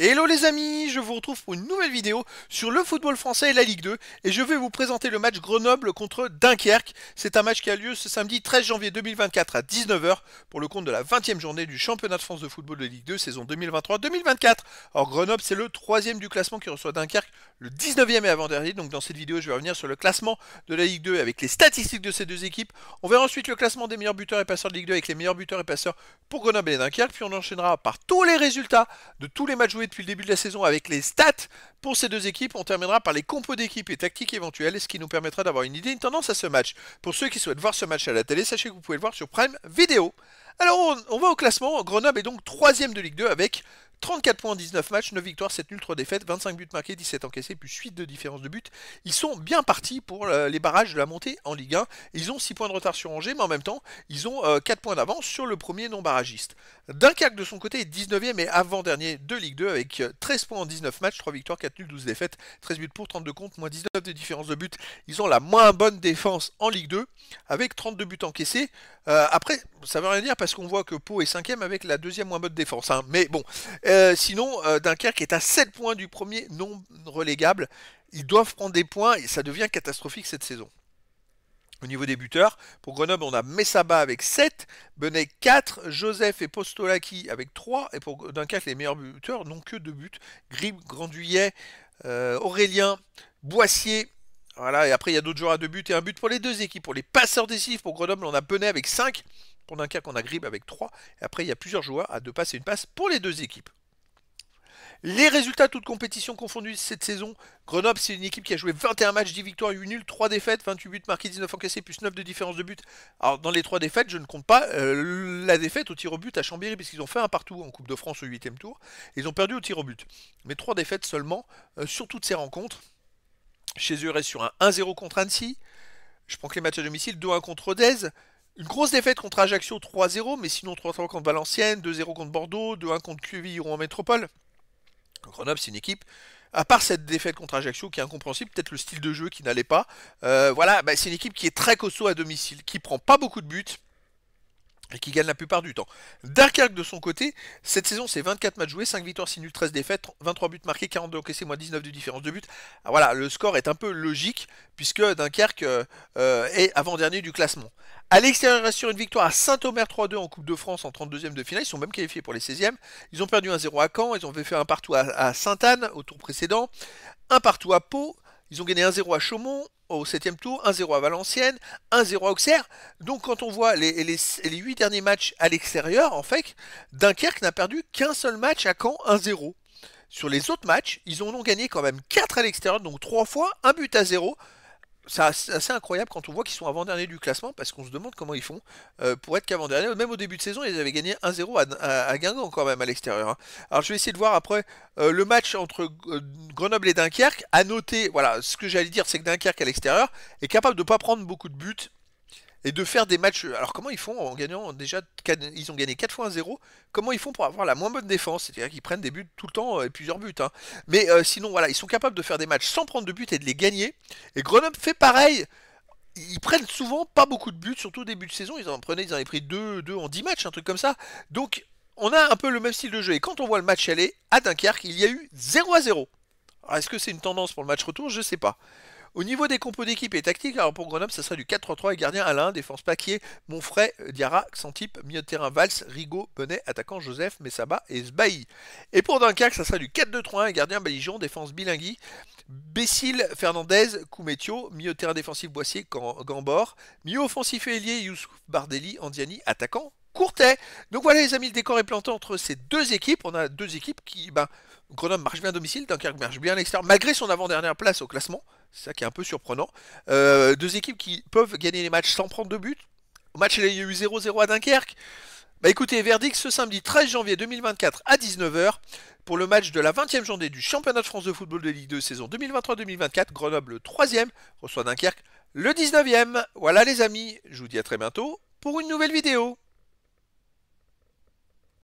Hello les amis, je vous retrouve pour une nouvelle vidéo sur le football français et la Ligue 2 et je vais vous présenter le match Grenoble contre Dunkerque. C'est un match qui a lieu ce samedi 13 janvier 2024 à 19h pour le compte de la 20e journée du championnat de France de football de Ligue 2 saison 2023-2024. Or Grenoble c'est le troisième du classement qui reçoit Dunkerque, le 19e et avant-dernier. Donc dans cette vidéo je vais revenir sur le classement de la Ligue 2 avec les statistiques de ces deux équipes. On verra ensuite le classement des meilleurs buteurs et passeurs de Ligue 2 avec les meilleurs buteurs et passeurs pour Grenoble et Dunkerque. Puis on enchaînera par tous les résultats de tous les matchs joués depuis le début de la saison avec les stats pour ces deux équipes. On terminera par les compos d'équipes et tactiques éventuelles, ce qui nous permettra d'avoir une idée, une tendance à ce match. Pour ceux qui souhaitent voir ce match à la télé, sachez que vous pouvez le voir sur Prime Video. Alors on, va au classement. Grenoble est donc troisième de Ligue 2 avec 34 points, en 19 matchs, 9 victoires, 7 nuls, 3 défaites, 25 buts marqués, 17 encaissés, plus 8 de différence de buts, Ils sont bien partis pour euh, les barrages de la montée en Ligue 1. Ils ont 6 points de retard sur Angers, mais en même temps, ils ont 4 euh, points d'avance sur le premier non-barragiste. Dunkerque, de son côté, est 19 ème et avant-dernier de Ligue 2 avec 13 euh, points en 19 matchs, 3 victoires, 4 nuls, 12 défaites, 13 buts pour, 32 comptes, moins 19 de différence de buts, Ils ont la moins bonne défense en Ligue 2 avec 32 buts encaissés. après, ça veut rien dire parce parce qu'on voit que Pau est cinquième avec la deuxième moins bonne défense. Hein. Mais bon, euh, sinon, euh, Dunkerque est à 7 points du premier non relégable. Ils doivent prendre des points et ça devient catastrophique cette saison. Au niveau des buteurs, pour Grenoble, on a Messaba avec 7, Benet 4, Joseph et Postolaki avec 3, et pour Dunkerque, les meilleurs buteurs n'ont que 2 buts. Grib Granduillet, euh, Aurélien, Boissier, voilà, et après il y a d'autres joueurs à 2 buts et un but pour les deux équipes. Pour les passeurs décisifs, pour Grenoble, on a Benet avec 5, pour cas qu'on a Grib avec 3. Et après, il y a plusieurs joueurs à deux passes et une passe pour les deux équipes. Les résultats, de toute compétition confondues cette saison. Grenoble, c'est une équipe qui a joué 21 matchs, 10 victoires, 8 nuls, 3 défaites, 28 buts marqués, 19 encaissés, plus 9 de différence de but. Alors, dans les 3 défaites, je ne compte pas euh, la défaite au tir au but à Chambéry, puisqu'ils ont fait un partout en Coupe de France au 8ème tour. Ils ont perdu au tir au but. Mais 3 défaites seulement euh, sur toutes ces rencontres. Chez eux, sur un 1-0 contre Annecy. Je prends que les matchs à domicile, 2-1 contre Odez, une grosse défaite contre Ajaccio 3-0, mais sinon 3-3 contre Valenciennes, 2-0 contre Bordeaux, 2-1 contre ou en métropole. Grenoble, c'est une équipe. À part cette défaite contre Ajaccio qui est incompréhensible, peut-être le style de jeu qui n'allait pas. Euh, voilà, bah, c'est une équipe qui est très costaud à domicile, qui prend pas beaucoup de buts et qui gagne la plupart du temps. Dunkerque, de son côté, cette saison, c'est 24 matchs joués, 5 victoires, 6 nuls, 13 défaites, 23 buts marqués, 42 encaissés, moins 19 de différence de but. Ah, voilà, le score est un peu logique, puisque Dunkerque euh, euh, est avant-dernier du classement. À l'extérieur, reste sur une victoire à Saint-Omer 3-2 en Coupe de France en 32e de finale. Ils sont même qualifiés pour les 16e. Ils ont perdu 1-0 à Caen, ils ont fait un partout à, à Sainte-Anne au tour précédent, un partout à Pau, ils ont gagné 1-0 à Chaumont, au 7 tour, 1-0 à Valenciennes, 1-0 à Auxerre. Donc quand on voit les, les, les 8 derniers matchs à l'extérieur, en fait, Dunkerque n'a perdu qu'un seul match à Caen, 1-0. Sur les autres matchs, ils en ont gagné quand même 4 à l'extérieur, donc 3 fois, 1 but à 0 c'est assez incroyable quand on voit qu'ils sont avant dernier du classement parce qu'on se demande comment ils font euh, pour être qu'avant-dernier. Même au début de saison, ils avaient gagné 1-0 à, à, Guingamp quand même à l'extérieur. Hein. Alors je vais essayer de voir après euh, le match entre euh, Grenoble et Dunkerque. À noter, voilà, ce que j'allais dire, c'est que Dunkerque à l'extérieur est capable de ne pas prendre beaucoup de buts et de faire des matchs. Alors comment ils font en gagnant déjà ils ont gagné 4 fois 1-0, comment ils font pour avoir la moins bonne défense C'est-à-dire qu'ils prennent des buts tout le temps euh, et plusieurs buts. Hein. Mais euh, sinon voilà, ils sont capables de faire des matchs sans prendre de buts et de les gagner. Et Grenoble fait pareil. Ils prennent souvent pas beaucoup de buts, surtout au début de saison. Ils en prenaient, ils en avaient pris 2, 2 en 10 matchs, un truc comme ça. Donc on a un peu le même style de jeu. Et quand on voit le match aller à Dunkerque, il y a eu 0 à 0. est-ce que c'est une tendance pour le match retour Je sais pas. Au niveau des compos d'équipe et tactique, alors pour Grenoble, ça sera du 4-3-3 et gardien Alain, défense Paquier, Monfray, euh, Diarra, Xantip, milieu de terrain Valls, Rigaud, Benet, attaquant Joseph, Messaba et Sbailly. Et pour Dunkerque, ça sera du 4-2-3-1 et gardien Balijon, défense Bilingui, Bécile, Fernandez, Coumetio, milieu de terrain défensif Boissier, Gambor, milieu offensif et ailier Youssouf Bardelli, Andiani, attaquant Courtet. Donc voilà les amis, le décor est planté entre ces deux équipes. On a deux équipes qui, ben, Grenoble marche bien à domicile, Dunkerque marche bien à l'extérieur, malgré son avant-dernière place au classement. C'est ça qui est un peu surprenant. Euh, deux équipes qui peuvent gagner les matchs sans prendre de but. Au match, il y 0-0 à Dunkerque. Bah écoutez, verdict ce samedi 13 janvier 2024 à 19h pour le match de la 20e journée du championnat de France de football de Ligue 2 saison 2023-2024. Grenoble 3e reçoit Dunkerque le 19e. Voilà les amis, je vous dis à très bientôt pour une nouvelle vidéo.